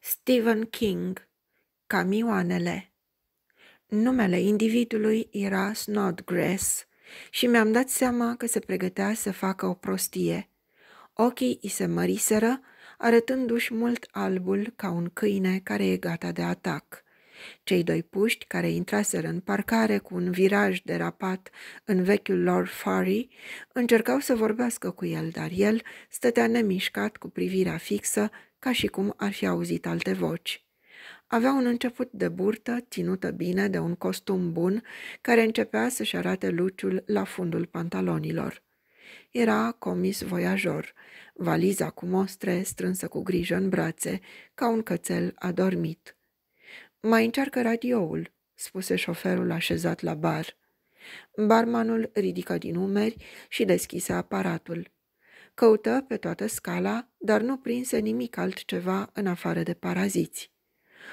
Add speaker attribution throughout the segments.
Speaker 1: Stephen King, Camioanele. Numele individului era Snodgrass și mi-am dat seama că se pregătea să facă o prostie. Ochii îi se măriseră, arătându-și mult albul ca un câine care e gata de atac. Cei doi puști care intraseră în parcare cu un viraj derapat în vechiul lor Fari încercau să vorbească cu el, dar el stătea nemișcat cu privirea fixă ca și cum ar fi auzit alte voci. Avea un început de burtă, ținută bine de un costum bun, care începea să-și arate luciul la fundul pantalonilor. Era comis voiajor, valiza cu mostre strânsă cu grijă în brațe, ca un cățel adormit. Mai încearcă radioul," spuse șoferul așezat la bar. Barmanul ridică din umeri și deschise aparatul. Căută pe toată scala, dar nu prinse nimic altceva în afară de paraziți.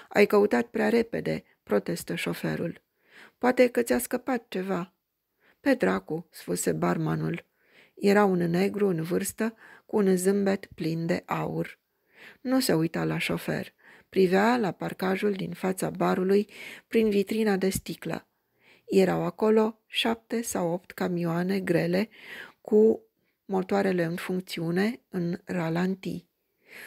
Speaker 1: Ai căutat prea repede, protestă șoferul. Poate că ți-a scăpat ceva. Pe dracu, spuse barmanul. Era un negru în vârstă, cu un zâmbet plin de aur. Nu se uita la șofer. Privea la parcajul din fața barului prin vitrina de sticlă. Erau acolo șapte sau opt camioane grele cu motoarele în funcțiune în ralantii.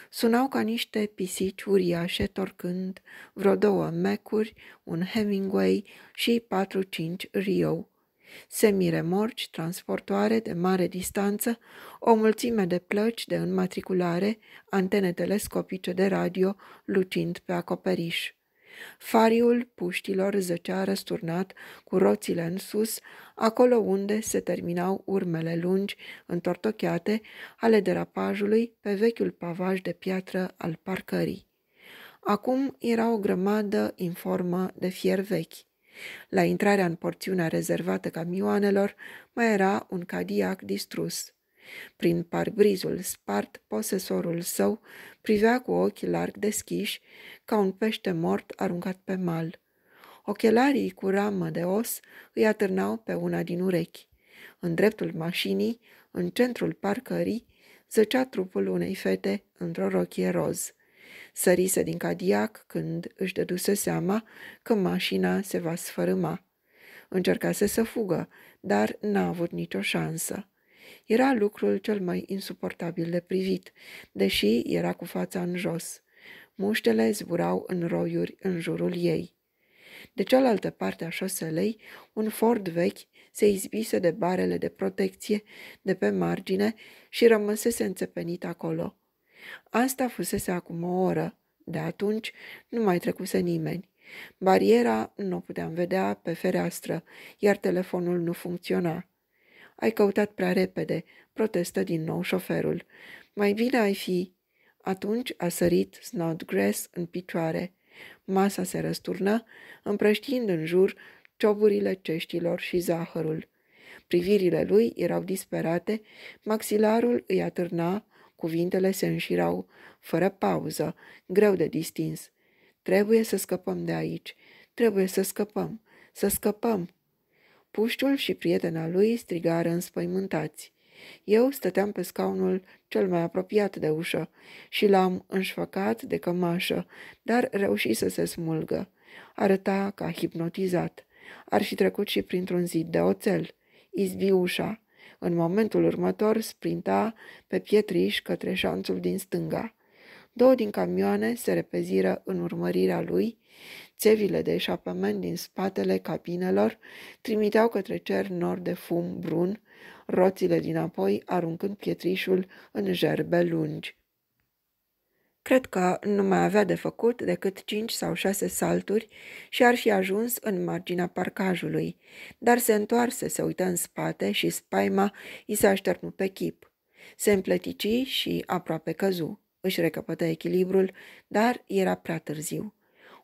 Speaker 1: Sunau ca niște pisici uriașe torcând vreo două mecuri, un Hemingway și patru-cinci Rio. Semiremorci, transportoare de mare distanță, o mulțime de plăci de înmatriculare, antene telescopice de radio lucind pe acoperiș. Fariul puștilor zăcea răsturnat cu roțile în sus, acolo unde se terminau urmele lungi, întortocheate, ale derapajului pe vechiul pavaj de piatră al parcării. Acum era o grămadă formă de fier vechi. La intrarea în porțiunea rezervată camioanelor mai era un cadiac distrus. Prin parbrizul spart, posesorul său privea cu ochii larg deschiși, ca un pește mort aruncat pe mal. Ochelarii cu ramă de os îi atârnau pe una din urechi. În dreptul mașinii, în centrul parcării, zăcea trupul unei fete într-o rochie roz. Sărise din cadiac când își dăduse seama că mașina se va sfărâma. Încercase să fugă, dar n-a avut nicio șansă era lucrul cel mai insuportabil de privit, deși era cu fața în jos. Muștele zburau în roiuri în jurul ei. De cealaltă parte a șoselei, un Ford vechi se izbise de barele de protecție de pe margine și rămăsese înțepenit acolo. Asta fusese acum o oră. De atunci nu mai trecuse nimeni. Bariera nu o puteam vedea pe fereastră, iar telefonul nu funcționa. Ai căutat prea repede, protestă din nou șoferul. Mai bine ai fi. Atunci a sărit Snodgrass în picioare. Masa se răsturnă, împrăștiind în jur cioburile ceștilor și zahărul. Privirile lui erau disperate, maxilarul îi atârna, cuvintele se înșirau, fără pauză, greu de distins. Trebuie să scăpăm de aici, trebuie să scăpăm, să scăpăm. Puștul și prietena lui strigară înspăimântați. Eu stăteam pe scaunul cel mai apropiat de ușă și l-am înșfăcat de cămașă, dar reuși să se smulgă. Arăta ca hipnotizat. Ar fi trecut și printr-un zid de oțel. Izbi ușa. În momentul următor sprinta pe pietriș către șanțul din stânga. Două din camioane se repeziră în urmărirea lui Țevile de eșapament din spatele cabinelor trimiteau către cer nor de fum brun, roțile dinapoi aruncând pietrișul în gerbe lungi. Cred că nu mai avea de făcut decât cinci sau șase salturi și ar fi ajuns în marginea parcajului, dar se întoarse, se uită în spate și spaima i se așternu pe chip. Se împletici și aproape căzu. Își recăpătă echilibrul, dar era prea târziu.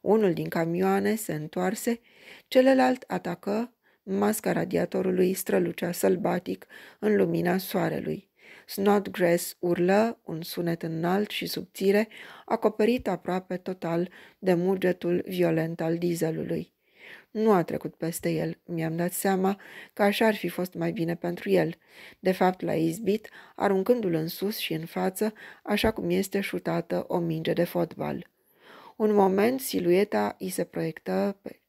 Speaker 1: Unul din camioane se întoarse, celălalt atacă masca radiatorului strălucea sălbatic în lumina soarelui. Snodgrass urlă un sunet înalt și subțire, acoperit aproape total de mugetul violent al dizelului. Nu a trecut peste el, mi-am dat seama că așa ar fi fost mai bine pentru el. De fapt, a izbit, aruncându-l în sus și în față, așa cum este șutată o minge de fotbal. Un moment, silueta îi se proiectă pe,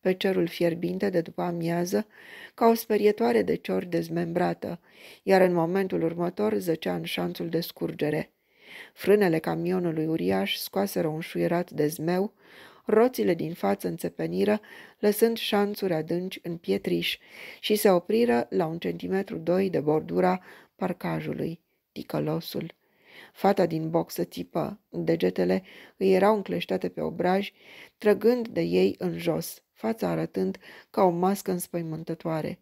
Speaker 1: pe cerul fierbinte de după amiază ca o sperietoare de cior dezmembrată, iar în momentul următor zăcea în șanțul de scurgere. Frânele camionului uriaș scoaseră un șuierat de zmeu, roțile din față înțepeniră, lăsând șanțuri adânci în pietriș și se opriră la un centimetru doi de bordura parcajului, ticălosul. Fata din boxă țipă, degetele îi erau încleștate pe obraj, trăgând de ei în jos, fața arătând ca o mască înspăimântătoare.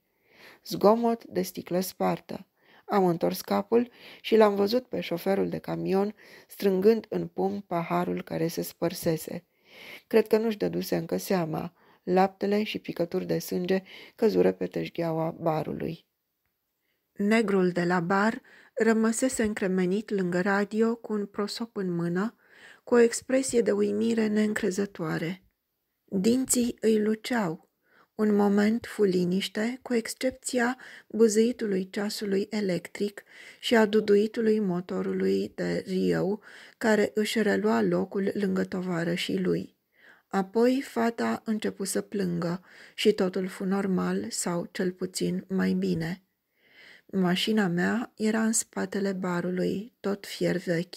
Speaker 1: Zgomot de sticlă spartă. Am întors capul și l-am văzut pe șoferul de camion strângând în pumn paharul care se spărsese. Cred că nu-și dăduse încă seama. Laptele și picături de sânge căzură pe tășgheaua barului. Negrul de la bar Rămăsese încremenit lângă radio cu un prosop în mână, cu o expresie de uimire neîncrezătoare. Dinții îi luceau. Un moment fu liniște, cu excepția buzăitului ceasului electric și a duduitului motorului de riu, care își relua locul lângă tovarășii lui. Apoi fata început să plângă și totul fu normal sau cel puțin mai bine. Mașina mea era în spatele barului, tot fier vechi.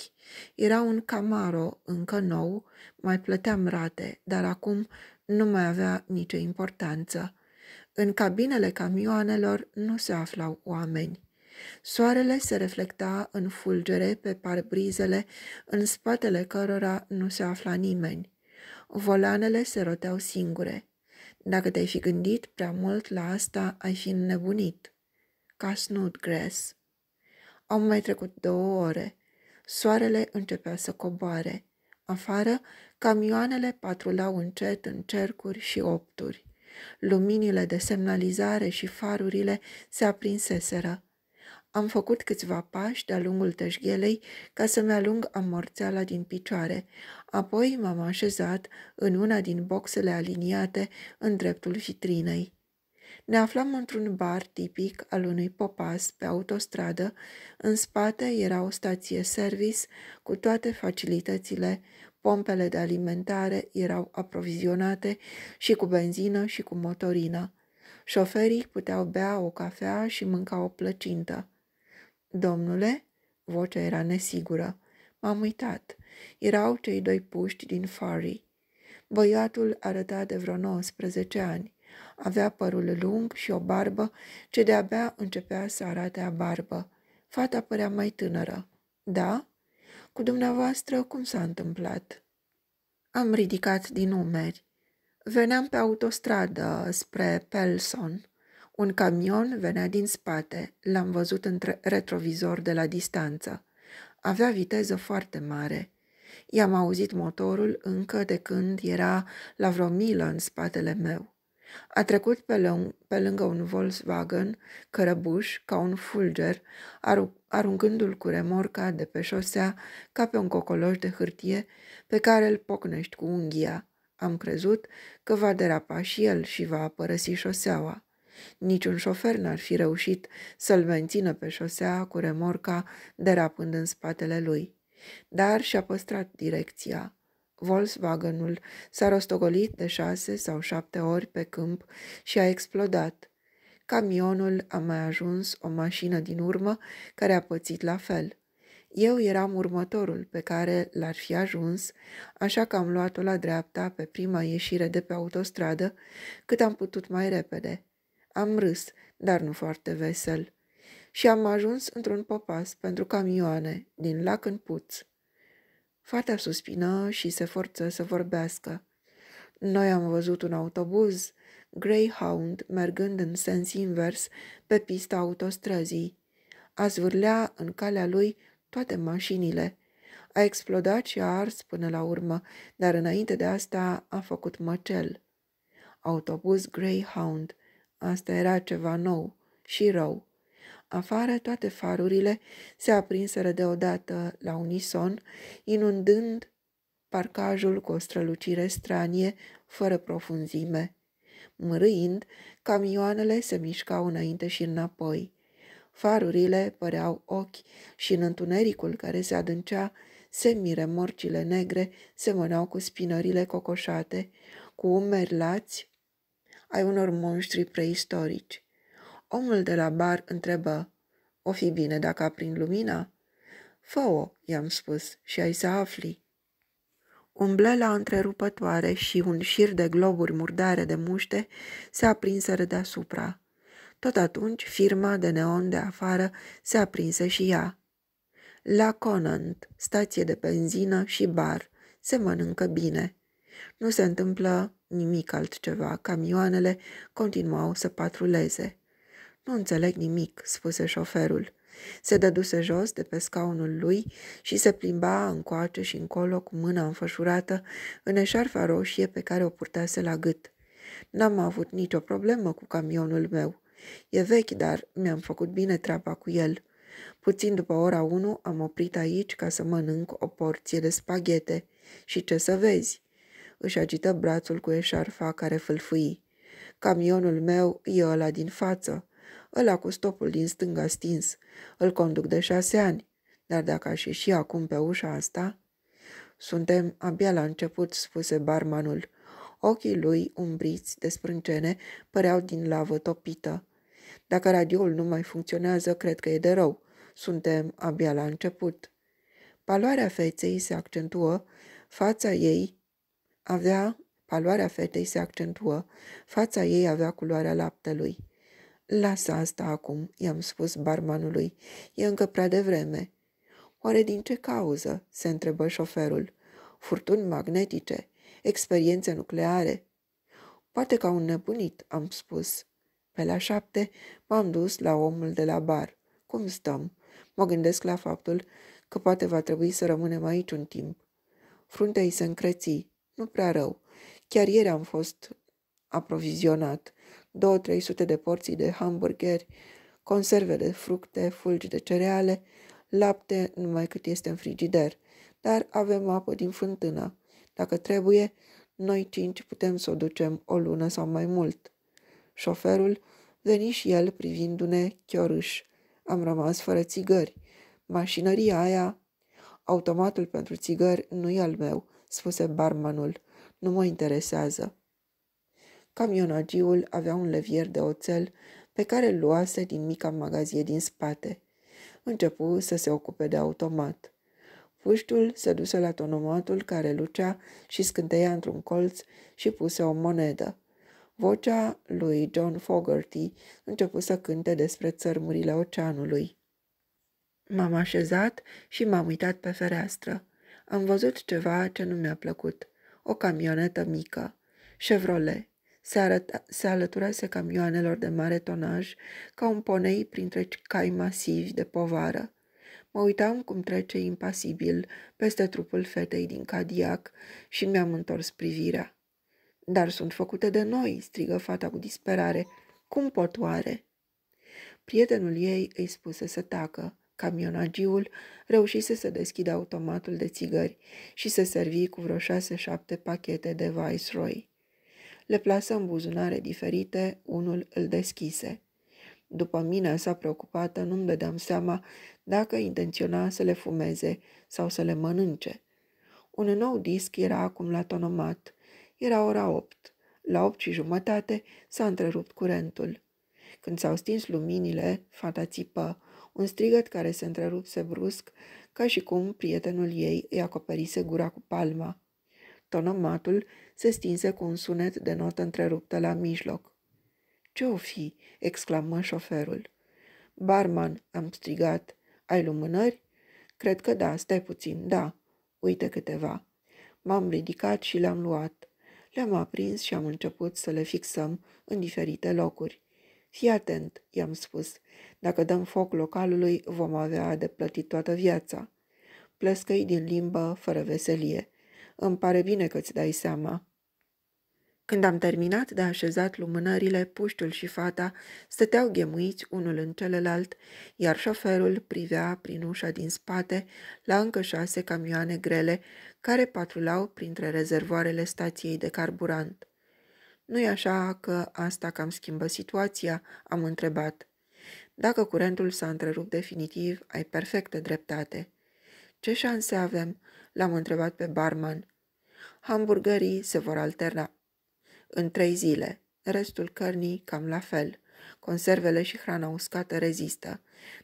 Speaker 1: Era un Camaro, încă nou, mai plăteam rate, dar acum nu mai avea nicio importanță. În cabinele camioanelor nu se aflau oameni. Soarele se reflecta în fulgere pe parbrizele, în spatele cărora nu se afla nimeni. Volanele se roteau singure. Dacă te-ai fi gândit prea mult la asta, ai fi înnebunit ca Grass. Au mai trecut două ore. Soarele începea să coboare. Afară, camioanele patrulau încet în cercuri și opturi. Luminile de semnalizare și farurile se aprinseseră. Am făcut câțiva pași de-a lungul tășghelei ca să-mi alung amorțeala din picioare, apoi m-am așezat în una din boxele aliniate în dreptul vitrinei. Ne aflam într-un bar tipic al unui popas pe autostradă, în spate era o stație service cu toate facilitățile, pompele de alimentare erau aprovizionate și cu benzină și cu motorină. Șoferii puteau bea o cafea și mânca o plăcintă. Domnule, vocea era nesigură. M-am uitat. Erau cei doi puști din Fari. Băiatul arăta de vreo 19 ani. Avea părul lung și o barbă ce de-abia începea să arate a barbă. Fata părea mai tânără. Da? Cu dumneavoastră cum s-a întâmplat? Am ridicat din umeri. Veneam pe autostradă spre Pelson. Un camion venea din spate. L-am văzut în retrovizor de la distanță. Avea viteză foarte mare. I-am auzit motorul încă de când era la vreo milă în spatele meu. A trecut pe, lâng- pe lângă un Volkswagen cărăbuș ca un fulger, aru- aruncându-l cu remorca de pe șosea ca pe un cocoloș de hârtie pe care îl pocnești cu unghia. Am crezut că va derapa și el și va părăsi șoseaua. Niciun șofer n-ar fi reușit să-l mențină pe șosea cu remorca derapând în spatele lui. Dar și-a păstrat direcția. Volkswagenul s-a rostogolit de șase sau șapte ori pe câmp și a explodat. Camionul a mai ajuns o mașină din urmă care a pățit la fel. Eu eram următorul pe care l-ar fi ajuns, așa că am luat-o la dreapta pe prima ieșire de pe autostradă, cât am putut mai repede. Am râs, dar nu foarte vesel. Și am ajuns într-un popas pentru camioane, din lac în puț. Fata suspină și se forță să vorbească. Noi am văzut un autobuz, Greyhound, mergând în sens invers pe pista autostrăzii. A zvârlea în calea lui toate mașinile. A explodat și a ars până la urmă, dar înainte de asta a făcut măcel. Autobuz Greyhound. Asta era ceva nou și rău. Afară toate farurile se aprinseră deodată la unison, inundând parcajul cu o strălucire stranie, fără profunzime. Mârâind, camioanele se mișcau înainte și înapoi. Farurile păreau ochi și în întunericul care se adâncea, semire morcile negre semănau cu spinările cocoșate, cu umeri lați ai unor monștri preistorici. Omul de la bar întrebă, o fi bine dacă aprind lumina?" Fă-o," i-am spus, și ai să afli." Umblă la întrerupătoare și un șir de globuri murdare de muște se aprinseră deasupra. Tot atunci, firma de neon de afară se aprinse și ea. La Conant, stație de benzină și bar, se mănâncă bine. Nu se întâmplă nimic altceva, camioanele continuau să patruleze. Nu înțeleg nimic, spuse șoferul. Se dăduse jos de pe scaunul lui și se plimba încoace și încolo cu mâna înfășurată în eșarfa roșie pe care o purtase la gât. N-am avut nicio problemă cu camionul meu. E vechi, dar mi-am făcut bine treaba cu el. Puțin după ora 1 am oprit aici ca să mănânc o porție de spaghete. Și ce să vezi? Își agită brațul cu eșarfa care fâlfâi. Camionul meu e ăla din față ăla cu stopul din stânga stins. Îl conduc de șase ani, dar dacă aș ieși acum pe ușa asta... Suntem abia la început, spuse barmanul. Ochii lui, umbriți de sprâncene, păreau din lavă topită. Dacă radioul nu mai funcționează, cred că e de rău. Suntem abia la început. Paloarea feței se accentuă, fața ei avea, paloarea fetei se accentuă, fața ei avea culoarea laptelui. Lasă asta acum, i-am spus barmanului. E încă prea devreme. Oare din ce cauză? se întrebă șoferul. Furtuni magnetice, experiențe nucleare. Poate că un nebunit, am spus. Pe la șapte m-am dus la omul de la bar. Cum stăm? Mă gândesc la faptul că poate va trebui să rămânem aici un timp. Fruntea îi se încreții. Nu prea rău. Chiar ieri am fost aprovizionat. 2-300 de porții de hamburgeri, conserve de fructe, fulgi de cereale, lapte numai cât este în frigider. Dar avem apă din fântână. Dacă trebuie, noi cinci putem să o ducem o lună sau mai mult. Șoferul veni și el privindu-ne chiorâș. Am rămas fără țigări. Mașinăria aia... Automatul pentru țigări nu e al meu, spuse barmanul. Nu mă interesează camionagiul avea un levier de oțel pe care îl luase din mica magazie din spate. Începu să se ocupe de automat. Puștul se duse la tonomatul care lucea și scânteia într-un colț și puse o monedă. Vocea lui John Fogerty începu să cânte despre țărmurile oceanului. M-am așezat și m-am uitat pe fereastră. Am văzut ceva ce nu mi-a plăcut. O camionetă mică. Chevrolet se, arăta, se alăturase camioanelor de mare tonaj ca un ponei printre cai masivi de povară. Mă uitam cum trece impasibil peste trupul fetei din cadiac și mi-am întors privirea. Dar sunt făcute de noi, strigă fata cu disperare. Cum pot oare? Prietenul ei îi spuse să tacă. Camionagiul reușise să deschidă automatul de țigări și să servi cu vreo șase-șapte pachete de Viceroy le plasă în buzunare diferite, unul îl deschise. După s-a preocupată, nu-mi dădeam seama dacă intenționa să le fumeze sau să le mănânce. Un nou disc era acum la tonomat. Era ora opt. La opt și jumătate s-a întrerupt curentul. Când s-au stins luminile, fata țipă, un strigăt care se întrerupse brusc, ca și cum prietenul ei îi acoperise gura cu palma tonomatul se stinse cu un sunet de notă întreruptă la mijloc. Ce o fi?" exclamă șoferul. Barman, am strigat. Ai lumânări? Cred că da, stai puțin, da. Uite câteva. M-am ridicat și le-am luat. Le-am aprins și am început să le fixăm în diferite locuri. Fii atent, i-am spus. Dacă dăm foc localului, vom avea de plătit toată viața. Plescăi din limbă, fără veselie. Îmi pare bine că ți dai seama. Când am terminat de așezat lumânările, puștul și fata stăteau ghemuiți unul în celălalt, iar șoferul privea prin ușa din spate la încă șase camioane grele care patrulau printre rezervoarele stației de carburant. Nu-i așa că asta cam schimbă situația?" am întrebat. Dacă curentul s-a întrerupt definitiv, ai perfectă dreptate. Ce șanse avem? L-am întrebat pe barman. Hamburgerii se vor alterna. În trei zile, restul cărnii cam la fel. Conservele și hrana uscată rezistă.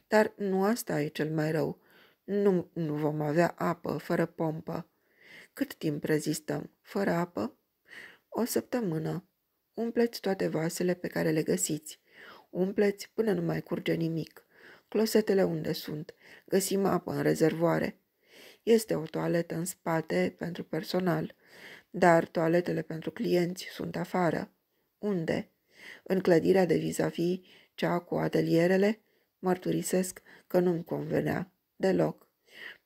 Speaker 1: Dar nu asta e cel mai rău. Nu, nu vom avea apă fără pompă. Cât timp rezistăm? Fără apă? O săptămână. Umpleți toate vasele pe care le găsiți. Umpleți până nu mai curge nimic. Closetele unde sunt. Găsim apă în rezervoare. Este o toaletă în spate pentru personal, dar toaletele pentru clienți sunt afară. Unde? În clădirea de vis-a-vis, cea cu atelierele? Mărturisesc că nu-mi convenea. Deloc.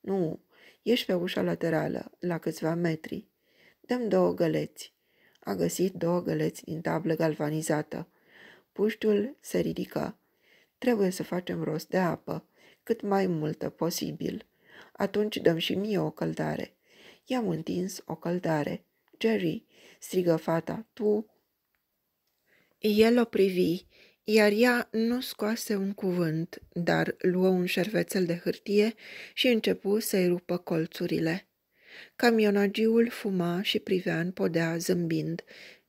Speaker 1: Nu, ești pe ușa laterală, la câțiva metri. Dăm două găleți. A găsit două găleți din tablă galvanizată. Puștiul se ridică. Trebuie să facem rost de apă, cât mai multă posibil. Atunci dăm și mie o căldare. I-am întins o căldare. Jerry, strigă fata, tu... El o privi, iar ea nu scoase un cuvânt, dar luă un șervețel de hârtie și începu să-i rupă colțurile. Camionagiul fuma și privea în podea zâmbind.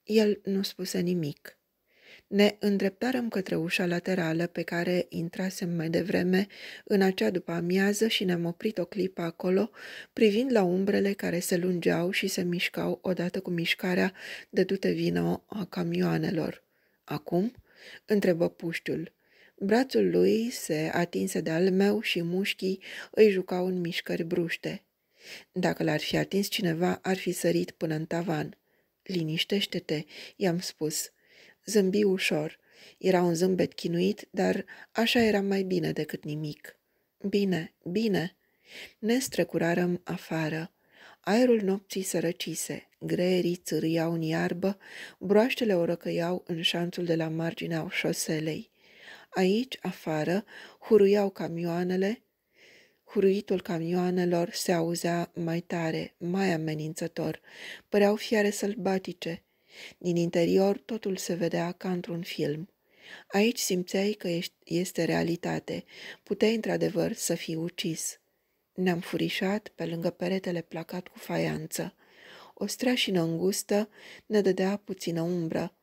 Speaker 1: El nu spuse nimic. Ne îndreptarăm către ușa laterală pe care intrasem mai devreme în acea după amiază și ne-am oprit o clipă acolo, privind la umbrele care se lungeau și se mișcau odată cu mișcarea de dute vino a camioanelor. Acum? întrebă puștiul. Brațul lui se atinse de al meu și mușchii îi jucau în mișcări bruște. Dacă l-ar fi atins cineva, ar fi sărit până în tavan. Liniștește-te, i-am spus. Zâmbi ușor. Era un zâmbet chinuit, dar așa era mai bine decât nimic. Bine, bine! Ne strecurarăm afară. Aerul nopții se răcise, greierii țârâiau în iarbă, broaștele o răcăiau în șanțul de la marginea șoselei. Aici, afară, huruiau camioanele, huruitul camioanelor se auzea mai tare, mai amenințător. Păreau fiare sălbatice, din interior totul se vedea ca într-un film. Aici simțeai că ești, este realitate. Puteai într-adevăr să fii ucis. Ne-am furișat pe lângă peretele placat cu faianță. O streașină îngustă ne dădea puțină umbră.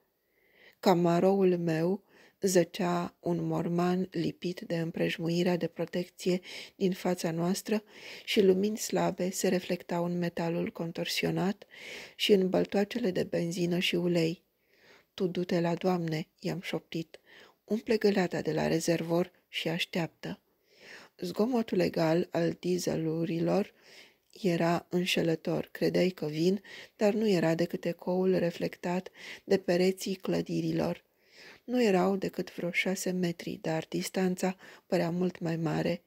Speaker 1: Camaroul meu zăcea un morman lipit de împrejmuirea de protecție din fața noastră și lumini slabe se reflectau în metalul contorsionat și în băltoacele de benzină și ulei. Tu du-te la doamne, i-am șoptit, umple găleata de la rezervor și așteaptă. Zgomotul legal al dieselurilor era înșelător, credeai că vin, dar nu era decât ecoul reflectat de pereții clădirilor, nu erau decât vreo șase metri, dar distanța părea mult mai mare.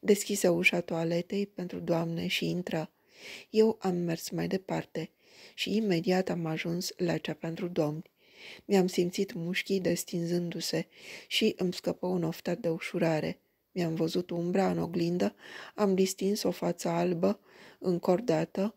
Speaker 1: Deschise ușa toaletei pentru doamne și intră. Eu am mers mai departe și imediat am ajuns la cea pentru domni. Mi-am simțit mușchii destinzându-se și îmi scăpă un oftat de ușurare. Mi-am văzut umbra în oglindă, am distins o față albă, încordată,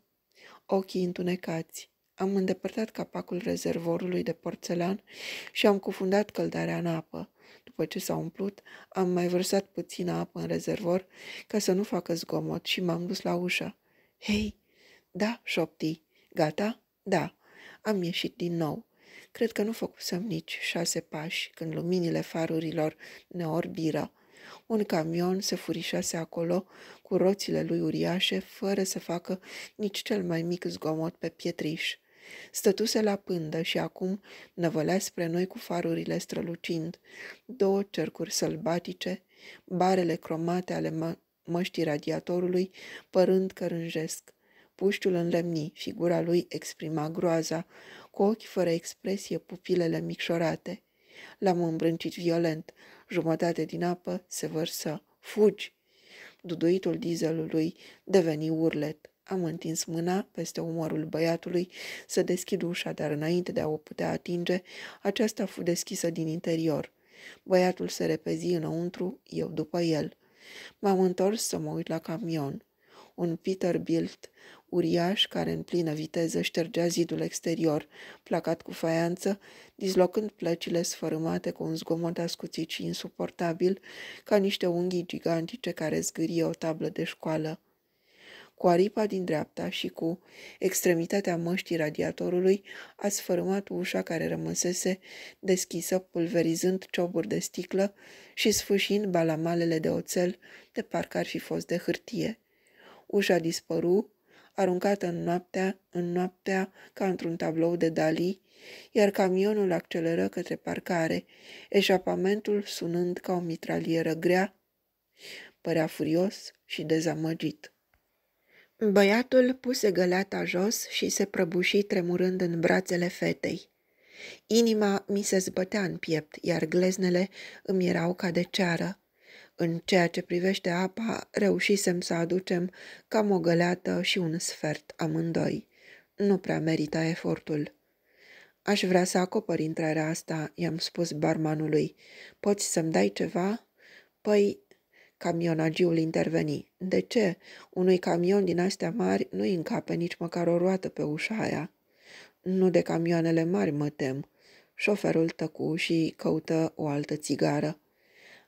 Speaker 1: ochii întunecați. Am îndepărtat capacul rezervorului de porțelan și am cufundat căldarea în apă. După ce s-a umplut, am mai vărsat puțină apă în rezervor ca să nu facă zgomot și m-am dus la ușă. Hei, da, șopti. Gata? Da. Am ieșit din nou. Cred că nu făcusem nici șase pași când luminile farurilor ne orbiră. Un camion se furișase acolo cu roțile lui uriașe, fără să facă nici cel mai mic zgomot pe pietriș. Stătuse la pândă și acum năvălea spre noi cu farurile strălucind, două cercuri sălbatice, barele cromate ale mă- măștii radiatorului, părând că rânjesc. Puștiul înlemni, figura lui exprima groaza, cu ochi fără expresie, pupilele micșorate. L-am îmbrâncit violent, jumătate din apă se vărsă. Fugi! Duduitul dizelului deveni urlet. Am întins mâna peste umărul băiatului să deschid ușa, dar înainte de a o putea atinge, aceasta fu deschisă din interior. Băiatul se repezi înăuntru, eu după el. M-am întors să mă uit la camion. Un Peterbilt uriaș care în plină viteză ștergea zidul exterior, placat cu faianță, dislocând plăcile sfărâmate cu un zgomot ascuțit și insuportabil, ca niște unghii gigantice care zgârie o tablă de școală cu aripa din dreapta și cu extremitatea măștii radiatorului a sfărâmat ușa care rămăsese deschisă, pulverizând cioburi de sticlă și sfâșind balamalele de oțel de parcă ar fi fost de hârtie. Ușa dispăru, aruncată în noaptea, în noaptea ca într-un tablou de Dali, iar camionul acceleră către parcare, eșapamentul sunând ca o mitralieră grea, părea furios și dezamăgit. Băiatul puse găleata jos și se prăbuși tremurând în brațele fetei. Inima mi se zbătea în piept, iar gleznele îmi erau ca de ceară. În ceea ce privește apa, reușisem să aducem cam o găleată și un sfert amândoi. Nu prea merita efortul. Aș vrea să acopăr intrarea asta," i-am spus barmanului. Poți să-mi dai ceva?" Păi, Camionagiul interveni. De ce? Unui camion din astea mari nu îi încape nici măcar o roată pe ușa aia. Nu de camioanele mari mă tem. Șoferul tăcu și căută o altă țigară.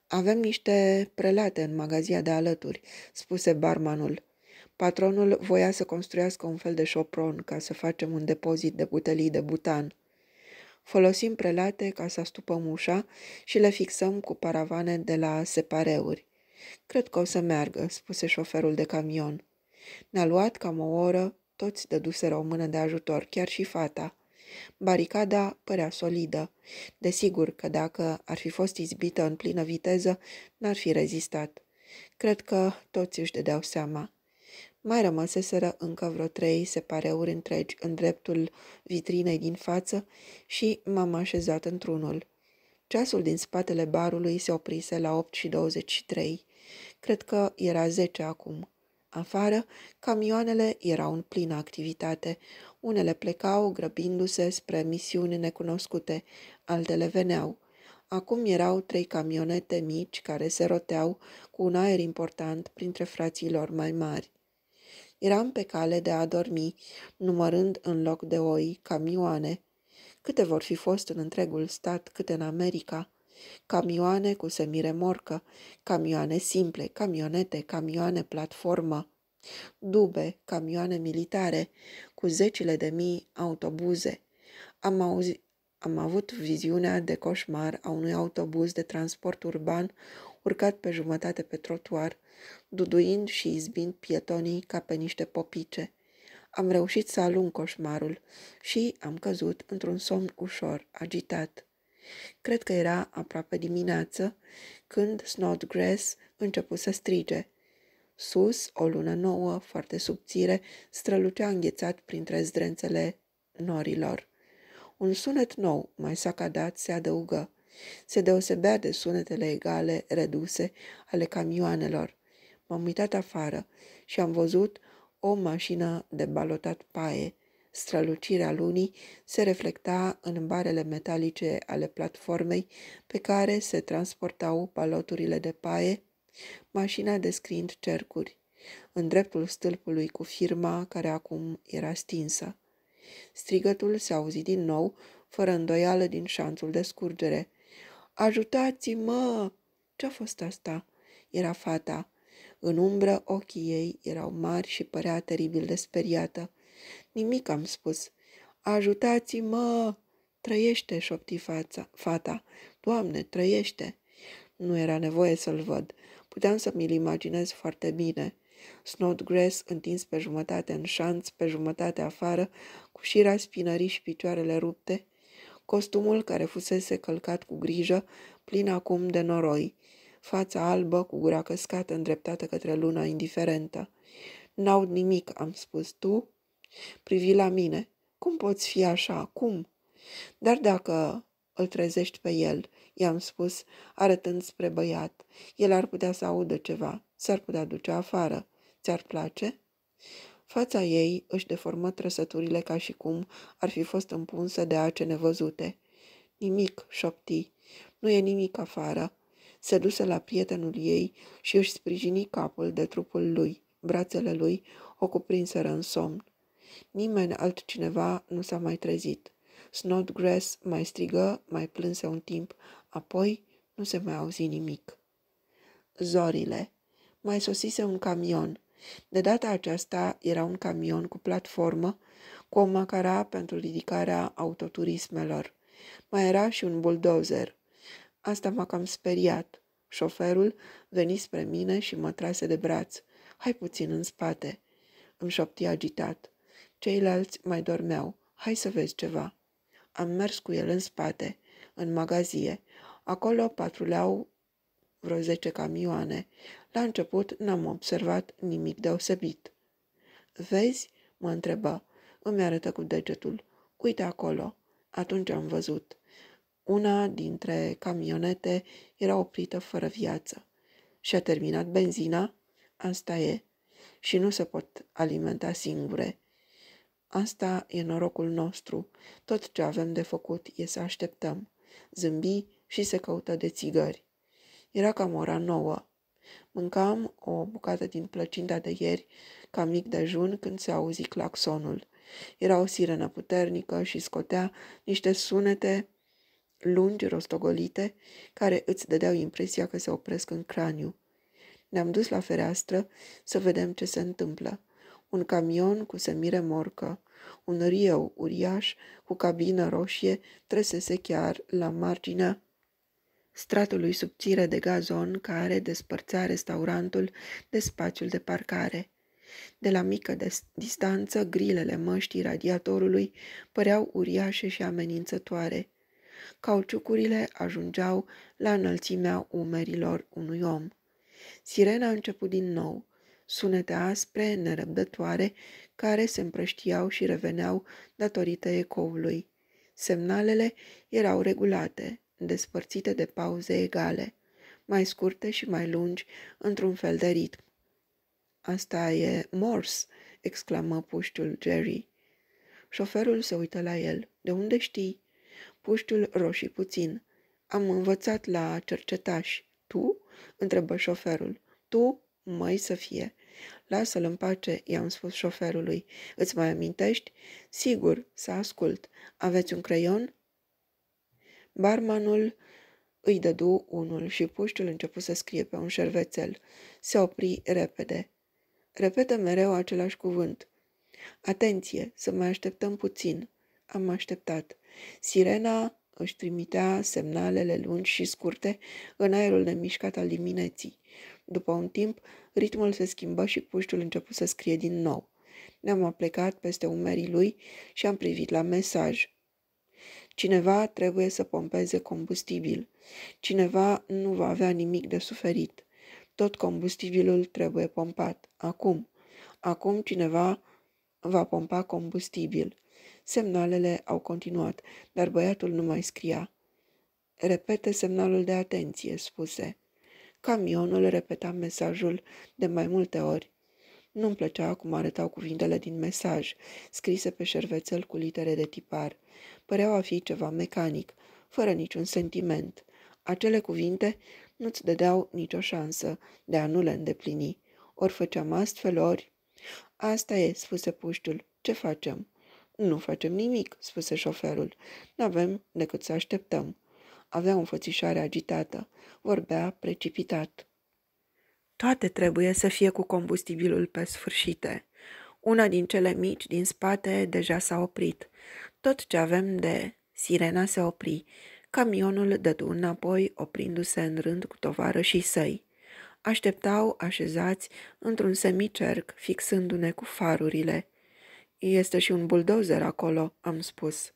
Speaker 1: Avem niște prelate în magazia de alături, spuse barmanul. Patronul voia să construiască un fel de șopron ca să facem un depozit de butelii de butan. Folosim prelate ca să stupăm ușa și le fixăm cu paravane de la separeuri. Cred că o să meargă, spuse șoferul de camion. Ne-a luat cam o oră, toți dăduseră o mână de ajutor, chiar și fata. Baricada părea solidă. Desigur că dacă ar fi fost izbită în plină viteză, n-ar fi rezistat. Cred că toți își dădeau seama. Mai rămăseseră încă vreo trei separeuri întregi în dreptul vitrinei din față și m-am așezat într-unul. Ceasul din spatele barului se oprise la 8 și 23. Cred că era zece acum. Afară, camioanele erau în plină activitate. Unele plecau grăbindu-se spre misiuni necunoscute, altele veneau. Acum erau trei camionete mici care se roteau cu un aer important printre frații lor mai mari. Eram pe cale de a dormi, numărând în loc de oi camioane. Câte vor fi fost în întregul stat, câte în America? camioane cu semiremorcă, camioane simple, camionete, camioane platformă, dube, camioane militare, cu zecile de mii autobuze. Am, auzi, am avut viziunea de coșmar a unui autobuz de transport urban urcat pe jumătate pe trotuar, duduind și izbind pietonii ca pe niște popice. Am reușit să alung coșmarul și am căzut într-un somn ușor, agitat. Cred că era aproape dimineață când Snodgrass început să strige. Sus, o lună nouă, foarte subțire, strălucea înghețat printre zdrențele norilor. Un sunet nou, mai sacadat, se adăugă. Se deosebea de sunetele egale, reduse, ale camioanelor. M-am uitat afară și am văzut o mașină de balotat paie, Strălucirea lunii se reflecta în barele metalice ale platformei pe care se transportau paloturile de paie, mașina descrind cercuri, în dreptul stâlpului cu firma care acum era stinsă. Strigătul se auzi din nou, fără îndoială din șanțul de scurgere. Ajutați-mă! Ce-a fost asta? Era fata. În umbră ochii ei erau mari și părea teribil de speriată. Nimic am spus. Ajutați-mă! Trăiește, șopti fața, fata. Doamne, trăiește! Nu era nevoie să-l văd. Puteam să mi-l imaginez foarte bine. Snodgrass întins pe jumătate în șanț, pe jumătate afară, cu șira spinării și picioarele rupte, costumul care fusese călcat cu grijă, plin acum de noroi, fața albă cu gura căscată îndreptată către luna indiferentă. N-aud nimic, am spus tu, Privi la mine. Cum poți fi așa? Cum? Dar dacă îl trezești pe el, i-am spus, arătând spre băiat, el ar putea să audă ceva, s-ar putea duce afară. Ți-ar place? Fața ei își deformă trăsăturile ca și cum ar fi fost împunsă de ace nevăzute. Nimic, șopti. Nu e nimic afară. Se duse la prietenul ei și își sprijini capul de trupul lui. Brațele lui o cuprinseră în somn. Nimeni altcineva nu s-a mai trezit. Snodgrass mai strigă, mai plânse un timp, apoi nu se mai auzi nimic. Zorile. Mai sosise un camion. De data aceasta era un camion cu platformă, cu o macara pentru ridicarea autoturismelor. Mai era și un buldozer. Asta m-a cam speriat. Șoferul veni spre mine și mă trase de braț. Hai puțin în spate, îmi șopti agitat. Ceilalți mai dormeau. Hai să vezi ceva. Am mers cu el în spate, în magazie. Acolo patruleau vreo zece camioane. La început n-am observat nimic deosebit. Vezi? mă întrebă. Îmi arătă cu degetul. Uite acolo. Atunci am văzut. Una dintre camionete era oprită fără viață. Și-a terminat benzina? Asta e. Și nu se pot alimenta singure. Asta e norocul nostru. Tot ce avem de făcut e să așteptăm. Zâmbi și se căută de țigări. Era cam ora nouă. Mâncam o bucată din plăcinta de ieri, ca mic dejun, când se auzi claxonul. Era o sirenă puternică și scotea niște sunete lungi, rostogolite, care îți dădeau impresia că se opresc în craniu. Ne-am dus la fereastră să vedem ce se întâmplă un camion cu semire morcă, un rieu uriaș cu cabină roșie tresese chiar la marginea stratului subțire de gazon care despărțea restaurantul de spațiul de parcare. De la mică distanță, grilele măștii radiatorului păreau uriașe și amenințătoare. Cauciucurile ajungeau la înălțimea umerilor unui om. Sirena a început din nou, sunete aspre, nerăbdătoare, care se împrăștiau și reveneau datorită ecoului. Semnalele erau regulate, despărțite de pauze egale, mai scurte și mai lungi, într-un fel de ritm. Asta e Morse!" exclamă puștiul Jerry. Șoferul se uită la el. De unde știi?" Puștiul roșii puțin. Am învățat la cercetași. Tu?" întrebă șoferul. Tu? Mai să fie. Lasă-l în pace, i-am spus șoferului. Îți mai amintești? Sigur, să ascult. Aveți un creion? Barmanul îi dădu unul și puștul început să scrie pe un șervețel. Se opri repede. Repetă mereu același cuvânt. Atenție, să mai așteptăm puțin. Am așteptat. Sirena își trimitea semnalele lungi și scurte în aerul nemișcat al dimineții. După un timp, ritmul se schimbă și puștul început să scrie din nou. Ne-am aplecat peste umerii lui și am privit la mesaj. Cineva trebuie să pompeze combustibil. Cineva nu va avea nimic de suferit. Tot combustibilul trebuie pompat. Acum. Acum cineva va pompa combustibil. Semnalele au continuat, dar băiatul nu mai scria. Repete semnalul de atenție, spuse. Camionul repeta mesajul de mai multe ori. Nu-mi plăcea cum arătau cuvintele din mesaj, scrise pe șervețel cu litere de tipar. Păreau a fi ceva mecanic, fără niciun sentiment. Acele cuvinte nu-ți dădeau nicio șansă de a nu le îndeplini. Ori făceam astfel, ori... Asta e, spuse puștul. Ce facem? Nu facem nimic, spuse șoferul. N-avem decât să așteptăm. Avea o fățișoare agitată. Vorbea precipitat. Toate trebuie să fie cu combustibilul pe sfârșite. Una din cele mici din spate deja s-a oprit. Tot ce avem de... Sirena se opri. Camionul dădu înapoi, oprindu-se în rând cu tovarășii săi. Așteptau, așezați, într-un semicerc, fixându-ne cu farurile. Este și un buldozer acolo," am spus.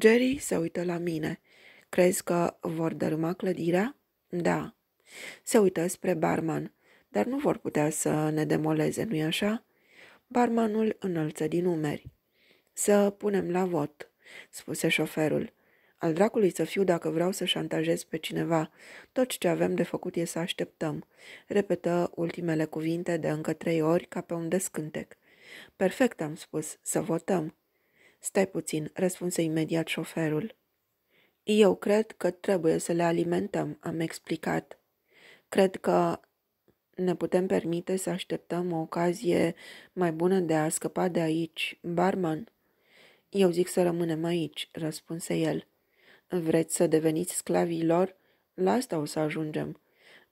Speaker 1: Jerry se uită la mine. Crezi că vor dărâma clădirea? Da. Se uită spre barman. Dar nu vor putea să ne demoleze, nu-i așa? Barmanul înălță din umeri. Să punem la vot, spuse șoferul. Al dracului să fiu dacă vreau să șantajez pe cineva. Tot ce avem de făcut e să așteptăm. Repetă ultimele cuvinte de încă trei ori ca pe un descântec. Perfect, am spus, să votăm. Stai puțin, răspunse imediat șoferul. Eu cred că trebuie să le alimentăm, am explicat. Cred că ne putem permite să așteptăm o ocazie mai bună de a scăpa de aici, barman. Eu zic să rămânem aici, răspunse el. Vreți să deveniți sclavii lor? La asta o să ajungem.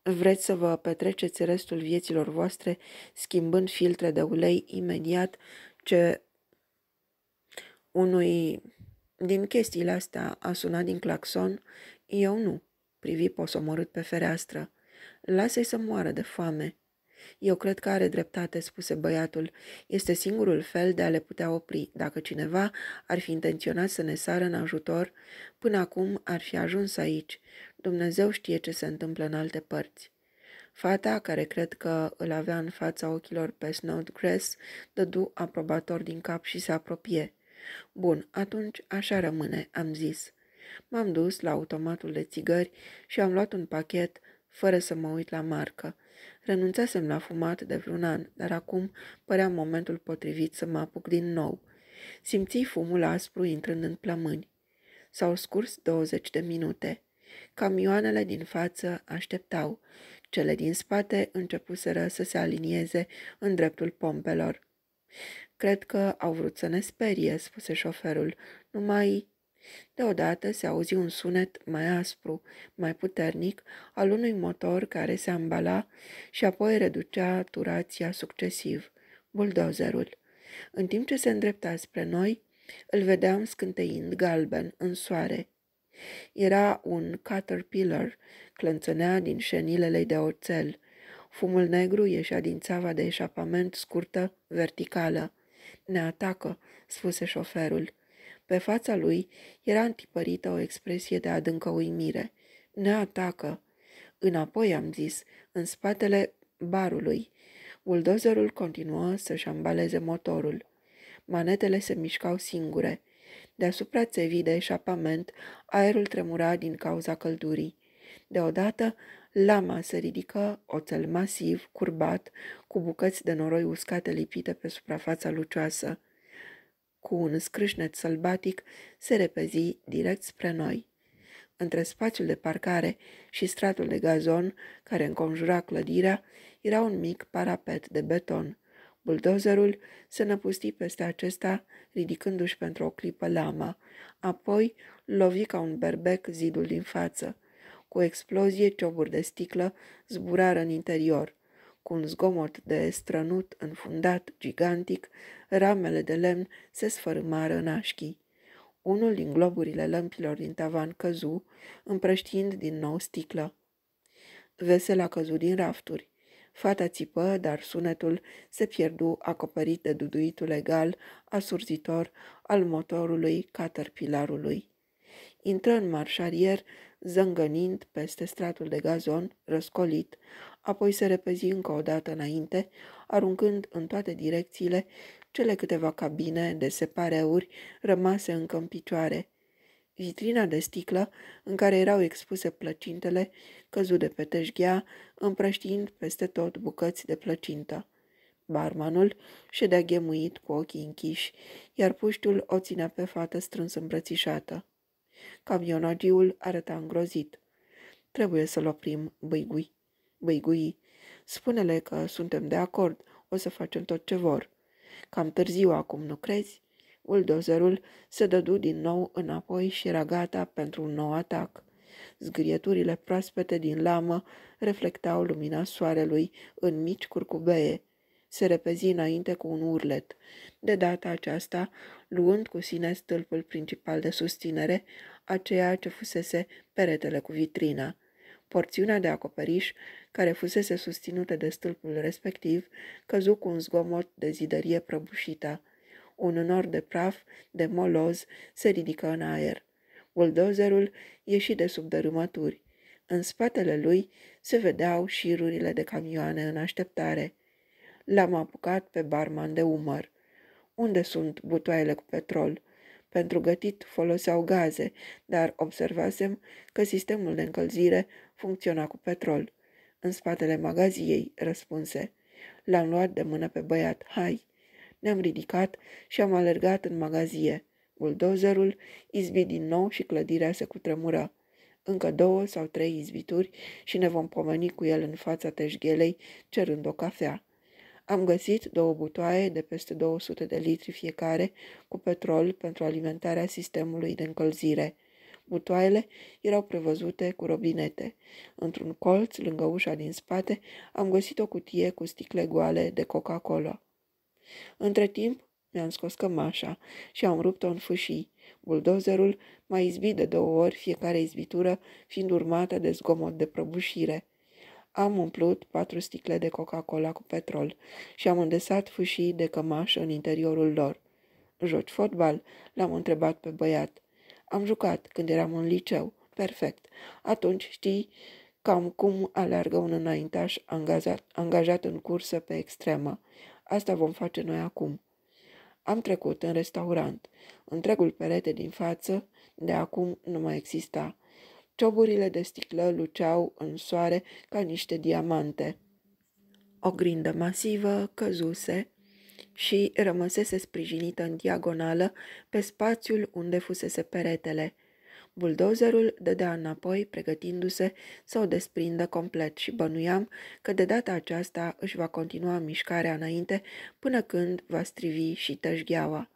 Speaker 1: Vreți să vă petreceți restul vieților voastre schimbând filtre de ulei imediat ce unui din chestiile astea a sunat din claxon? Eu nu. Privi posomorât pe fereastră. Lasă-i să moară de foame. Eu cred că are dreptate, spuse băiatul. Este singurul fel de a le putea opri. Dacă cineva ar fi intenționat să ne sară în ajutor, până acum ar fi ajuns aici. Dumnezeu știe ce se întâmplă în alte părți. Fata, care cred că îl avea în fața ochilor pe Snowdgrass, dădu aprobator din cap și se apropie. Bun, atunci așa rămâne, am zis. M-am dus la automatul de țigări și am luat un pachet fără să mă uit la marcă. Renunțasem la fumat de vreun an, dar acum părea momentul potrivit să mă apuc din nou. Simți fumul aspru intrând în plămâni. S-au scurs 20 de minute. Camioanele din față așteptau. Cele din spate începuseră să se alinieze în dreptul pompelor. Cred că au vrut să ne sperie, spuse șoferul, numai... Deodată se auzi un sunet mai aspru, mai puternic, al unui motor care se ambala și apoi reducea turația succesiv, buldozerul. În timp ce se îndrepta spre noi, îl vedeam scânteind galben în soare. Era un caterpillar, clănțănea din șenilele de oțel. Fumul negru ieșea din țava de eșapament scurtă, verticală. Ne atacă!" spuse șoferul. Pe fața lui era întipărită o expresie de adâncă uimire. Ne atacă! Înapoi, am zis, în spatele barului. Buldozerul continuă să-și ambaleze motorul. Manetele se mișcau singure. Deasupra țevii de eșapament, aerul tremura din cauza căldurii. Deodată Lama se ridică, oțel masiv, curbat, cu bucăți de noroi uscate lipite pe suprafața lucioasă. Cu un scrâșnet sălbatic se repezi direct spre noi. Între spațiul de parcare și stratul de gazon care înconjura clădirea era un mic parapet de beton. Buldozerul se năpusti peste acesta, ridicându-și pentru o clipă lama, apoi lovi ca un berbec zidul din față. Cu explozie, cioburi de sticlă zburară în interior. Cu un zgomot de strănut înfundat, gigantic, ramele de lemn se sfărâmară în așchii. Unul din globurile lămpilor din tavan căzu, împrăștiind din nou sticlă. Vesela căzu din rafturi. Fata țipă, dar sunetul se pierdu acoperit de duduitul egal, asurzitor, al motorului caterpillarului. Intră în marșarier zângănind peste stratul de gazon răscolit, apoi se repezi încă o dată înainte, aruncând în toate direcțiile cele câteva cabine de separeuri rămase încă în picioare. Vitrina de sticlă în care erau expuse plăcintele căzu de pe teșghea, împrăștiind peste tot bucăți de plăcintă. Barmanul ședea ghemuit cu ochii închiși, iar puștul o ținea pe fată strâns îmbrățișată. Camionagiul arăta îngrozit. Trebuie să-l oprim, băigui. Băigui, spune-le că suntem de acord, o să facem tot ce vor. Cam târziu acum, nu crezi? Uldozerul se dădu din nou înapoi și era gata pentru un nou atac. Zgrieturile proaspete din lamă reflectau lumina soarelui în mici curcubeie. Se repezi înainte cu un urlet, de data aceasta luând cu sine stâlpul principal de susținere a ceea ce fusese peretele cu vitrina. Porțiunea de acoperiș, care fusese susținută de stâlpul respectiv, căzu cu un zgomot de zidărie prăbușită. Un nor de praf, de moloz, se ridică în aer. Buldozerul ieși de sub dărâmături. În spatele lui se vedeau șirurile de camioane în așteptare. L-am apucat pe barman de umăr. Unde sunt butoaiele cu petrol?" Pentru gătit foloseau gaze, dar observasem că sistemul de încălzire funcționa cu petrol. În spatele magaziei, răspunse. L-am luat de mână pe băiat, hai! Ne-am ridicat și am alergat în magazie. Buldozerul izbi din nou și clădirea se cutremură. Încă două sau trei izbituri și ne vom pomeni cu el în fața teșghelei cerând o cafea. Am găsit două butoaie de peste 200 de litri fiecare cu petrol pentru alimentarea sistemului de încălzire. Butoaiele erau prevăzute cu robinete. Într-un colț, lângă ușa din spate, am găsit o cutie cu sticle goale de Coca-Cola. Între timp, mi-am scos cămașa și am rupt-o în fâșii. Buldozerul m-a izbit de două ori, fiecare izbitură fiind urmată de zgomot de prăbușire. Am umplut patru sticle de Coca-Cola cu petrol și am îndesat fâșii de cămașă în interiorul lor. Joci fotbal?" l-am întrebat pe băiat. Am jucat când eram în liceu. Perfect. Atunci știi cam cum alergă un înaintaș angajat, angajat în cursă pe extremă. Asta vom face noi acum. Am trecut în restaurant. Întregul perete din față de acum nu mai exista. Cioburile de sticlă luceau în soare ca niște diamante. O grindă masivă căzuse și rămăsese sprijinită în diagonală pe spațiul unde fusese peretele. Buldozerul dădea înapoi, pregătindu-se să o desprindă complet și bănuiam că de data aceasta își va continua mișcarea înainte până când va strivi și tășgheaua.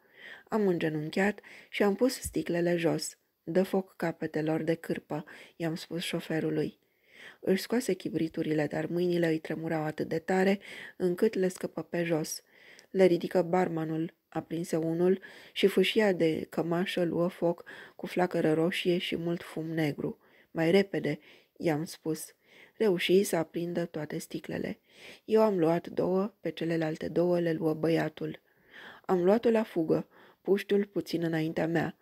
Speaker 1: Am îngenunchiat și am pus sticlele jos. Dă foc capetelor de cârpă, i-am spus șoferului. Își scoase chibriturile, dar mâinile îi tremurau atât de tare, încât le scăpă pe jos. Le ridică barmanul, aprinse unul și fâșia de cămașă luă foc cu flacără roșie și mult fum negru. Mai repede, i-am spus. Reuși să aprindă toate sticlele. Eu am luat două, pe celelalte două le luă băiatul. Am luat-o la fugă, puștul puțin înaintea mea.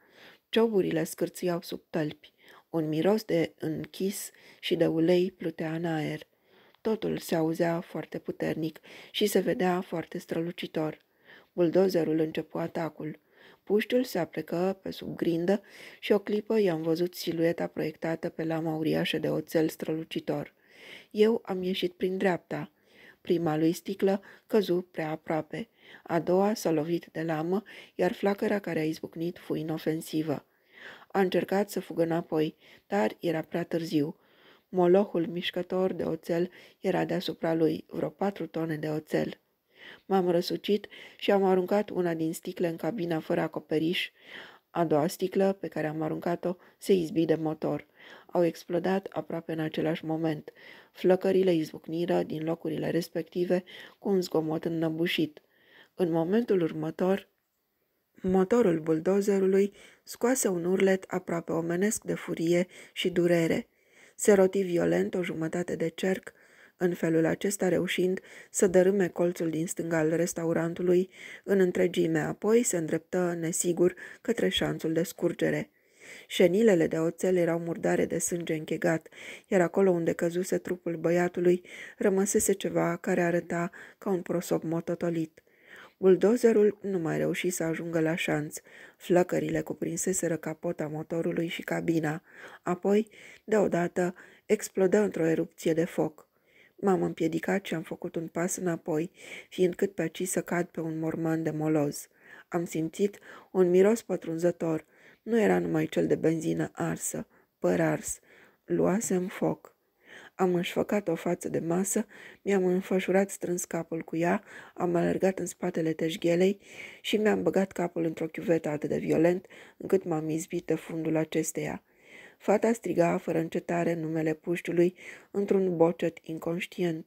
Speaker 1: Cioburile scârțiau sub tălpi. Un miros de închis și de ulei plutea în aer. Totul se auzea foarte puternic și se vedea foarte strălucitor. Buldozerul începu atacul. Puștiul se aplecă pe sub grindă și o clipă i-am văzut silueta proiectată pe lama uriașă de oțel strălucitor. Eu am ieșit prin dreapta. Prima lui sticlă căzu prea aproape. A doua s-a lovit de lamă, iar flacăra care a izbucnit fu inofensivă. A încercat să fugă înapoi, dar era prea târziu. Molohul mișcător de oțel era deasupra lui, vreo patru tone de oțel. M-am răsucit și am aruncat una din sticle în cabina fără acoperiș. A doua sticlă, pe care am aruncat-o, se izbi de motor. Au explodat aproape în același moment. Flăcările izbucniră din locurile respective cu un zgomot înnăbușit. În momentul următor, motorul buldozerului scoase un urlet aproape omenesc de furie și durere. Se roti violent o jumătate de cerc, în felul acesta reușind să dărâme colțul din stânga al restaurantului în întregime, apoi se îndreptă nesigur către șanțul de scurgere. Șenilele de oțel erau murdare de sânge închegat, iar acolo unde căzuse trupul băiatului rămăsese ceva care arăta ca un prosop mototolit. Buldozerul nu mai reuși să ajungă la șanț. Flăcările cuprinseseră capota motorului și cabina. Apoi, deodată, explodă într-o erupție de foc. M-am împiedicat și am făcut un pas înapoi, fiind cât pe să cad pe un morman de moloz. Am simțit un miros pătrunzător. Nu era numai cel de benzină arsă, păr ars. Luasem foc. Am înșfăcat-o față de masă, mi-am înfășurat strâns capul cu ea, am alergat în spatele teșghelei și mi-am băgat capul într-o chiuvetă atât de violent încât m-am izbit de fundul acesteia. Fata striga fără încetare numele puștului într-un bocet inconștient.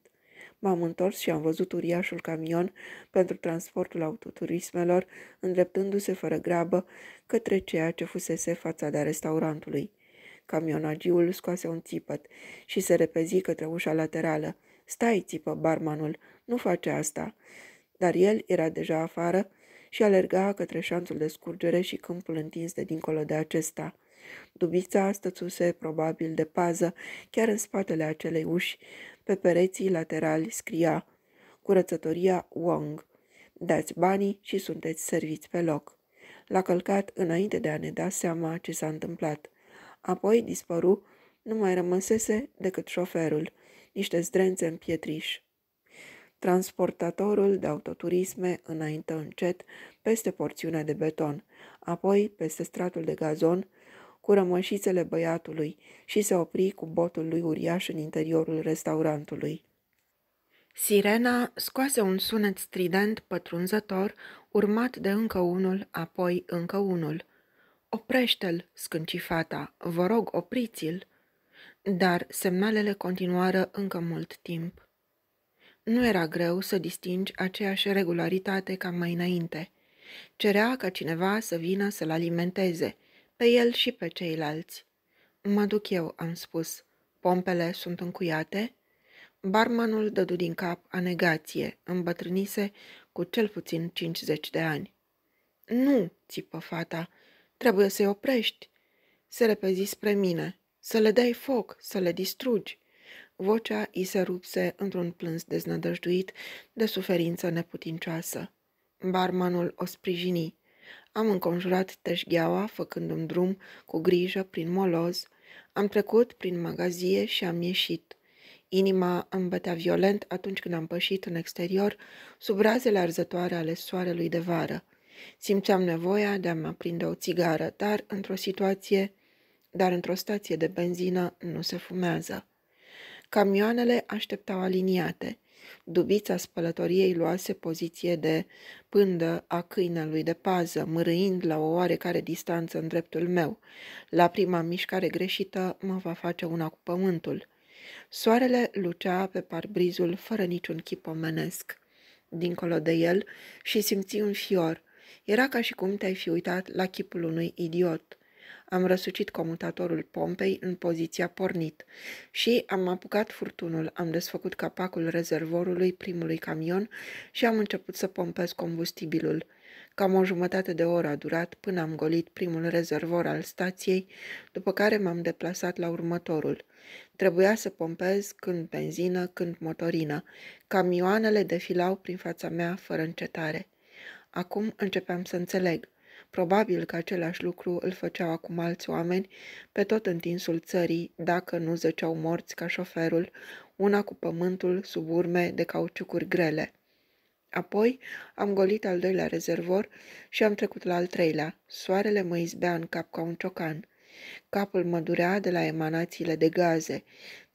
Speaker 1: M-am întors și am văzut uriașul camion pentru transportul autoturismelor, îndreptându-se fără grabă către ceea ce fusese fața fațada restaurantului. Camionagiul scoase un țipăt și se repezi către ușa laterală. Stai, țipă barmanul, nu face asta. Dar el era deja afară și alerga către șanțul de scurgere și câmpul întins de dincolo de acesta. Dubița stățuse probabil de pază, chiar în spatele acelei uși. Pe pereții laterali scria Curățătoria Wong. Dați banii și sunteți serviți pe loc. L-a călcat înainte de a ne da seama ce s-a întâmplat apoi dispăru, nu mai rămăsese decât șoferul, niște zdrențe în pietriș. Transportatorul de autoturisme înaintă încet peste porțiunea de beton, apoi peste stratul de gazon, cu rămășițele băiatului și se opri cu botul lui uriaș în interiorul restaurantului. Sirena scoase un sunet strident pătrunzător, urmat de încă unul, apoi încă unul. Oprește-l!" scânci fata. Vă rog, opriți-l!" Dar semnalele continuară încă mult timp. Nu era greu să distingi aceeași regularitate ca mai înainte. Cerea ca cineva să vină să-l alimenteze, pe el și pe ceilalți. Mă duc eu," am spus. Pompele sunt încuiate?" Barmanul dădu din cap a negație, îmbătrânise cu cel puțin 50 de ani. Nu, țipă fata, Trebuie să-i oprești, se repezi spre mine, să le dai foc, să le distrugi. Vocea i se rupse într-un plâns deznădăjduit de suferință neputincioasă. Barmanul o sprijini. Am înconjurat teșgheaua, făcând un drum cu grijă prin moloz. Am trecut prin magazie și am ieșit. Inima îmi bătea violent atunci când am pășit în exterior, sub razele arzătoare ale soarelui de vară. Simțeam nevoia de a mă prinde o țigară, dar într-o situație, dar într-o stație de benzină nu se fumează. Camioanele așteptau aliniate. Dubița spălătoriei luase poziție de pândă a câinelui de pază, mărâind la o oarecare distanță în dreptul meu. La prima mișcare greșită mă va face una cu pământul. Soarele lucea pe parbrizul fără niciun chip omenesc. Dincolo de el și simți un fior, era ca și cum te-ai fi uitat la chipul unui idiot. Am răsucit comutatorul pompei în poziția pornit și am apucat furtunul, am desfăcut capacul rezervorului primului camion și am început să pompez combustibilul. Cam o jumătate de oră a durat până am golit primul rezervor al stației, după care m-am deplasat la următorul. Trebuia să pompez când benzină, când motorină. Camioanele defilau prin fața mea fără încetare. Acum începeam să înțeleg. Probabil că același lucru îl făceau acum alți oameni pe tot întinsul țării, dacă nu zăceau morți ca șoferul, una cu pământul sub urme de cauciucuri grele. Apoi am golit al doilea rezervor și am trecut la al treilea. Soarele mă izbea în cap ca un ciocan. Capul mă durea de la emanațiile de gaze.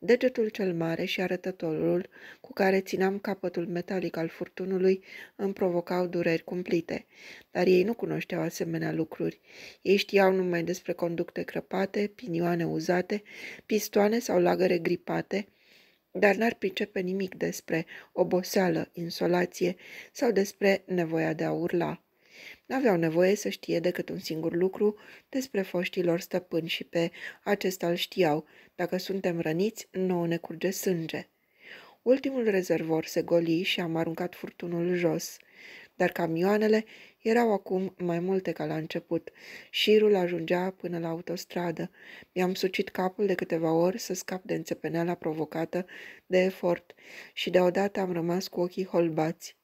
Speaker 1: Degetul cel mare și arătătorul cu care țineam capătul metalic al furtunului îmi provocau dureri cumplite, dar ei nu cunoșteau asemenea lucruri. Ei știau numai despre conducte crăpate, pinioane uzate, pistoane sau lagăre gripate, dar n-ar pricepe nimic despre oboseală, insolație sau despre nevoia de a urla. N-aveau nevoie să știe decât un singur lucru despre foștilor stăpâni și pe acesta îl știau. Dacă suntem răniți, nouă ne curge sânge. Ultimul rezervor se goli și am aruncat furtunul jos. Dar camioanele erau acum mai multe ca la început. Șirul ajungea până la autostradă. Mi-am sucit capul de câteva ori să scap de înțepeneala provocată de efort și deodată am rămas cu ochii holbați.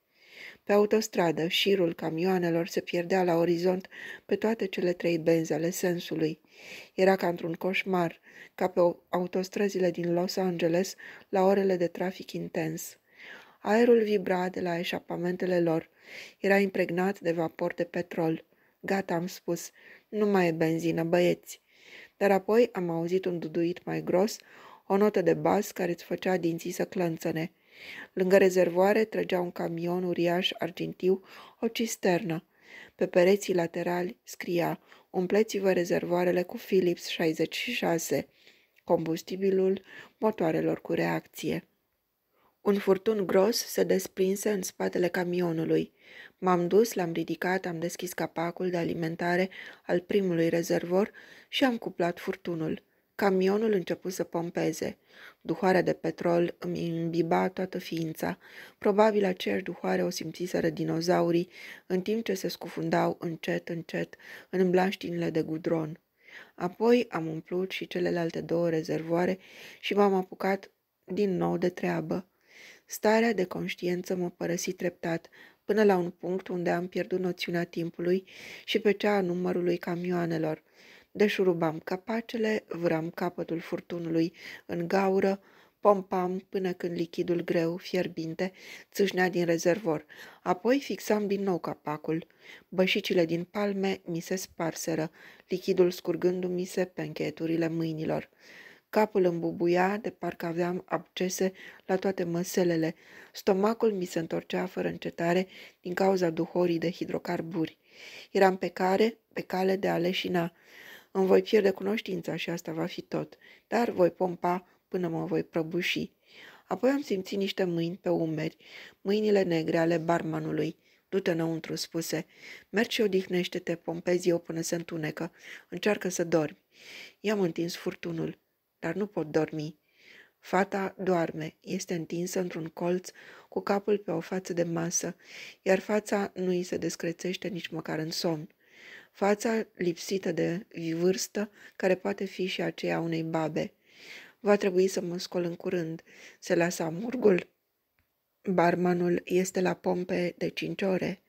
Speaker 1: Pe autostradă, șirul camioanelor se pierdea la orizont pe toate cele trei benzi ale sensului. Era ca într-un coșmar, ca pe autostrăzile din Los Angeles la orele de trafic intens. Aerul vibra de la eșapamentele lor. Era impregnat de vapor de petrol. Gata, am spus, nu mai e benzină, băieți. Dar apoi am auzit un duduit mai gros, o notă de bas care îți făcea dinții să clănțăne. Lângă rezervoare trăgea un camion uriaș argintiu, o cisternă. Pe pereții laterali scria Umpleți-vă rezervoarele cu Philips 66, combustibilul motoarelor cu reacție. Un furtun gros se desprinse în spatele camionului. M-am dus, l-am ridicat, am deschis capacul de alimentare al primului rezervor și am cuplat furtunul. Camionul început să pompeze. Duhoarea de petrol îmi imbiba toată ființa. Probabil aceeași duhoare o simțiseră dinozaurii în timp ce se scufundau încet, încet în blaștinile de gudron. Apoi am umplut și celelalte două rezervoare și m-am apucat din nou de treabă. Starea de conștiență mă părăsi treptat, până la un punct unde am pierdut noțiunea timpului și pe cea a numărului camioanelor deșurubam capacele, vrăm capătul furtunului în gaură, pompam până când lichidul greu, fierbinte, țâșnea din rezervor. Apoi fixam din nou capacul. Bășicile din palme mi se sparseră, lichidul scurgându-mi se pe încheieturile mâinilor. Capul îmbubuia, de parcă aveam abcese la toate măselele. Stomacul mi se întorcea fără încetare din cauza duhorii de hidrocarburi. Eram pe care, pe cale de a leșina. Îmi voi pierde cunoștința și asta va fi tot, dar voi pompa până mă voi prăbuși. Apoi am simțit niște mâini pe umeri, mâinile negre ale barmanului. Du-te înăuntru, spuse. Mergi și odihnește-te, pompezi eu până se întunecă. Încearcă să dormi. I-am întins furtunul, dar nu pot dormi. Fata doarme, este întinsă într-un colț, cu capul pe o față de masă, iar fața nu îi se descrețește nici măcar în somn fața lipsită de vârstă, care poate fi și aceea unei babe. Va trebui să mă scol în curând. Se lasă amurgul? Barmanul este la pompe de cinci ore.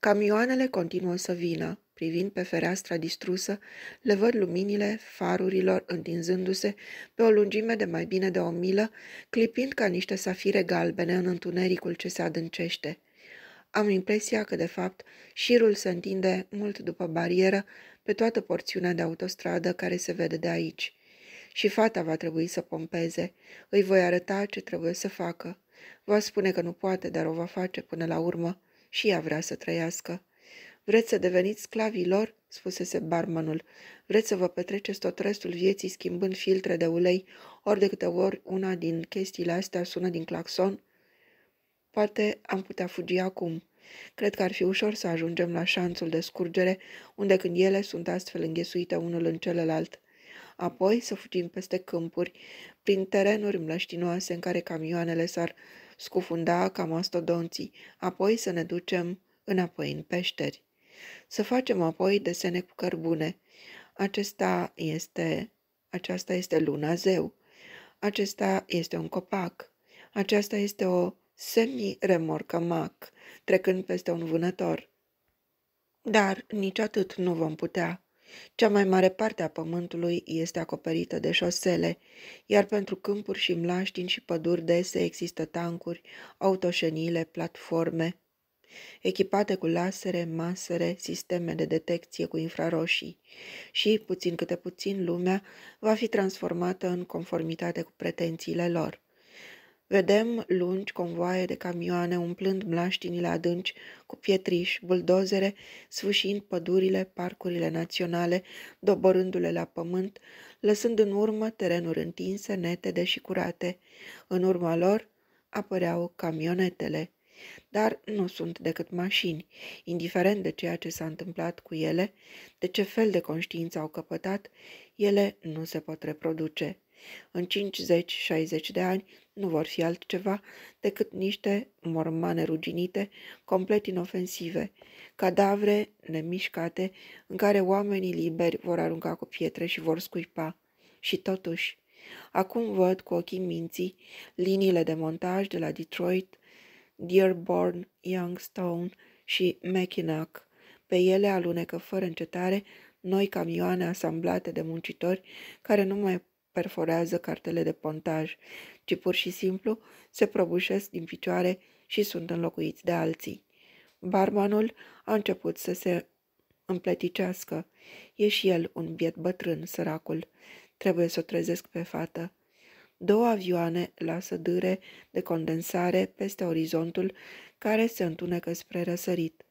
Speaker 1: Camioanele continuă să vină. Privind pe fereastra distrusă, le văd luminile farurilor întinzându-se pe o lungime de mai bine de o milă, clipind ca niște safire galbene în întunericul ce se adâncește. Am impresia că, de fapt, șirul se întinde mult după barieră pe toată porțiunea de autostradă care se vede de aici. Și fata va trebui să pompeze. Îi voi arăta ce trebuie să facă. Va spune că nu poate, dar o va face până la urmă. Și ea vrea să trăiască. Vreți să deveniți sclavii lor?" spusese barmanul. Vreți să vă petreceți tot restul vieții schimbând filtre de ulei, ori de câte ori una din chestiile astea sună din claxon?" Poate am putea fugi acum. Cred că ar fi ușor să ajungem la șanțul de scurgere, unde când ele sunt astfel înghesuite unul în celălalt. Apoi să fugim peste câmpuri, prin terenuri mlăștinoase în care camioanele s-ar scufunda ca mastodonții, apoi să ne ducem înapoi în peșteri. Să facem apoi desene cu cărbune. Acesta este... aceasta este luna zeu. Acesta este un copac. Aceasta este o semi-remorcă Mac, trecând peste un vânător. Dar nici atât nu vom putea. Cea mai mare parte a pământului este acoperită de șosele, iar pentru câmpuri și mlaștini și păduri dese există tancuri, autoșenile, platforme, echipate cu lasere, masere, sisteme de detecție cu infraroșii și, puțin câte puțin, lumea va fi transformată în conformitate cu pretențiile lor. Vedem lungi convoaie de camioane umplând mlaștinile adânci cu pietriș, buldozere, sfâșind pădurile, parcurile naționale, doborându-le la pământ, lăsând în urmă terenuri întinse, netede și curate. În urma lor apăreau camionetele. Dar nu sunt decât mașini, indiferent de ceea ce s-a întâmplat cu ele, de ce fel de conștiință au căpătat, ele nu se pot reproduce. În 50-60 de ani, nu vor fi altceva decât niște mormane ruginite, complet inofensive, cadavre nemișcate în care oamenii liberi vor arunca cu pietre și vor scuipa. Și totuși, acum văd cu ochii minții liniile de montaj de la Detroit, Dearborn, Youngstown și Mackinac. Pe ele alunecă fără încetare noi camioane asamblate de muncitori care nu mai perforează cartele de pontaj, ci pur și simplu se prăbușesc din picioare și sunt înlocuiți de alții. Barmanul a început să se împleticească. E și el un biet bătrân, săracul. Trebuie să o trezesc pe fată. Două avioane lasă dâre de condensare peste orizontul care se întunecă spre răsărit.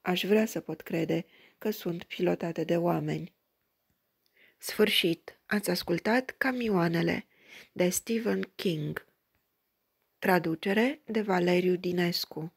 Speaker 1: Aș vrea să pot crede că sunt pilotate de oameni. Sfârșit Ați ascultat Camioanele de Stephen King. Traducere de Valeriu Dinescu